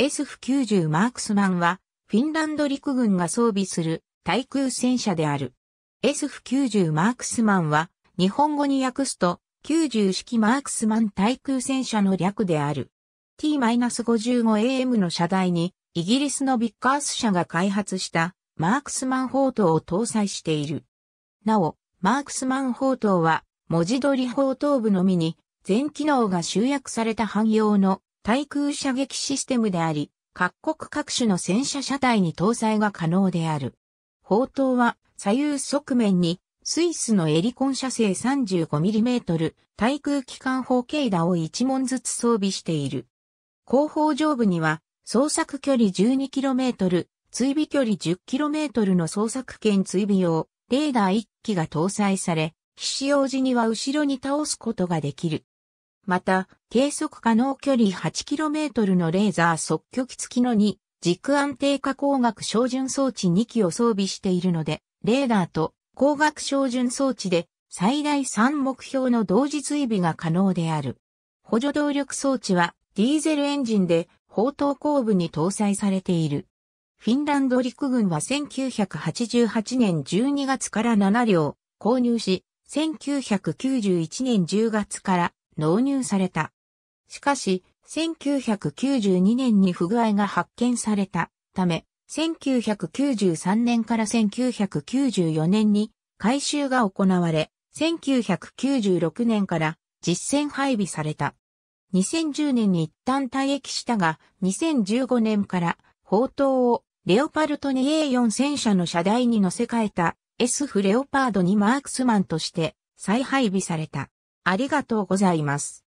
SF90 マークスマンは、フィンランド陸軍が装備する対空戦車である。SF90 マークスマンは、日本語に訳すと、90式マークスマン対空戦車の略である。T-55AM の車台に、イギリスのビッカース社が開発したマークスマン砲塔を搭載している。なお、マークスマン砲塔は、文字通り砲塔部のみに、全機能が集約された汎用の対空射撃システムであり、各国各種の戦車車体に搭載が可能である。砲塔は左右側面にスイスのエリコン射精 35mm 対空機関砲軽打を1門ずつ装備している。後方上部には捜索距離 12km、追尾距離 10km の捜索圏追尾用レーダー1機が搭載され、必死用時には後ろに倒すことができる。また、計測可能距離 8km のレーザー測距器付きの2、軸安定化光学照準装置2機を装備しているので、レーダーと光学照準装置で最大3目標の同時追尾が可能である。補助動力装置はディーゼルエンジンで砲塔後部に搭載されている。フィンランド陸軍は1988年12月から7両購入し、1991年10月から納入された。しかし、1992年に不具合が発見されたため、1993年から1994年に改修が行われ、1996年から実戦配備された。2010年に一旦退役したが、2015年から砲塔をレオパルトネ a 4戦車の車台に乗せ替えた S フレオパード2マークスマンとして再配備された。ありがとうございます。